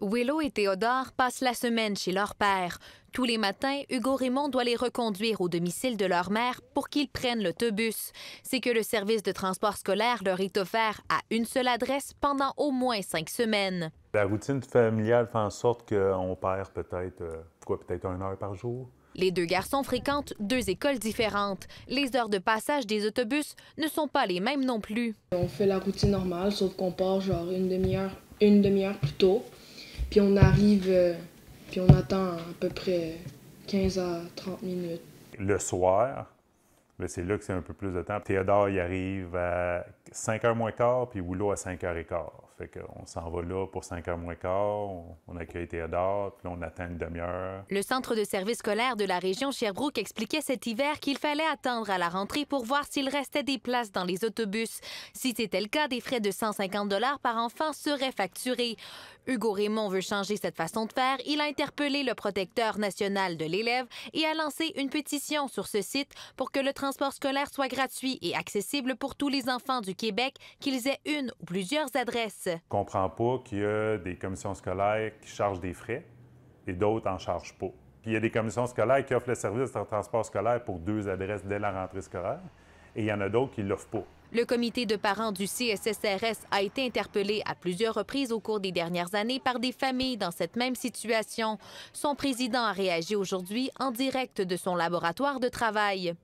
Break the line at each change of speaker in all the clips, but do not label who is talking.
Willow et Théodore passent la semaine chez leur père. Tous les matins, Hugo Raymond doit les reconduire au domicile de leur mère pour qu'ils prennent l'autobus. C'est que le service de transport scolaire leur est offert à une seule adresse pendant au moins cinq semaines.
La routine familiale fait en sorte qu'on perd peut-être euh, peut-être une heure par jour.
Les deux garçons fréquentent deux écoles différentes. Les heures de passage des autobus ne sont pas les mêmes non plus. On fait la routine normale, sauf qu'on part genre une demi-heure, une demi-heure plus tôt puis on arrive, euh, puis on attend à peu près 15 à
30 minutes.
Le soir, ben, c'est là que c'est un peu plus de temps. Théodore, il arrive à 5h moins quart, puis boulot à 5 h quart Fait qu'on s'en va là pour 5h moins quart, on accueille Théodore, puis là, on attend une demi-heure.
Le centre de service scolaire de la région Sherbrooke expliquait cet hiver qu'il fallait attendre à la rentrée pour voir s'il restait des places dans les autobus. Si c'était le cas, des frais de 150 par enfant seraient facturés. Hugo Raymond veut changer cette façon de faire. Il a interpellé le protecteur national de l'élève et a lancé une pétition sur ce site pour que le transport scolaire soit gratuit et accessible pour tous les enfants du Québec qu'ils aient une ou plusieurs adresses. Je
comprends pas qu'il y a des commissions scolaires qui chargent des frais et d'autres en chargent pas. Puis il y a des commissions scolaires qui offrent le service de transport scolaire pour deux adresses dès la rentrée scolaire et il y en a d'autres qui ne l'offrent pas.
Le comité de parents du CSSRS a été interpellé à plusieurs reprises au cours des dernières années par des familles dans cette même situation. Son président a réagi aujourd'hui en direct de son laboratoire de travail.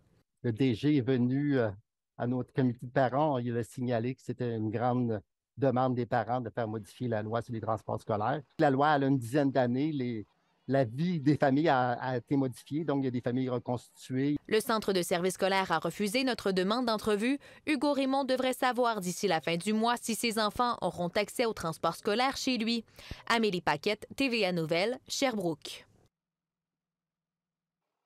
Le DG est venu euh, à notre comité de parents, il a signalé que c'était une grande demande des parents de faire modifier la loi sur les transports scolaires. La loi, elle a une dizaine d'années, les, la vie des familles a, été modifiée, donc il y a des familles reconstituées.
Le centre de service scolaire a refusé notre demande d'entrevue. Hugo Raymond devrait savoir d'ici la fin du mois si ses enfants auront accès au transport scolaire chez lui. Amélie Paquette, TVA Nouvelle, Sherbrooke.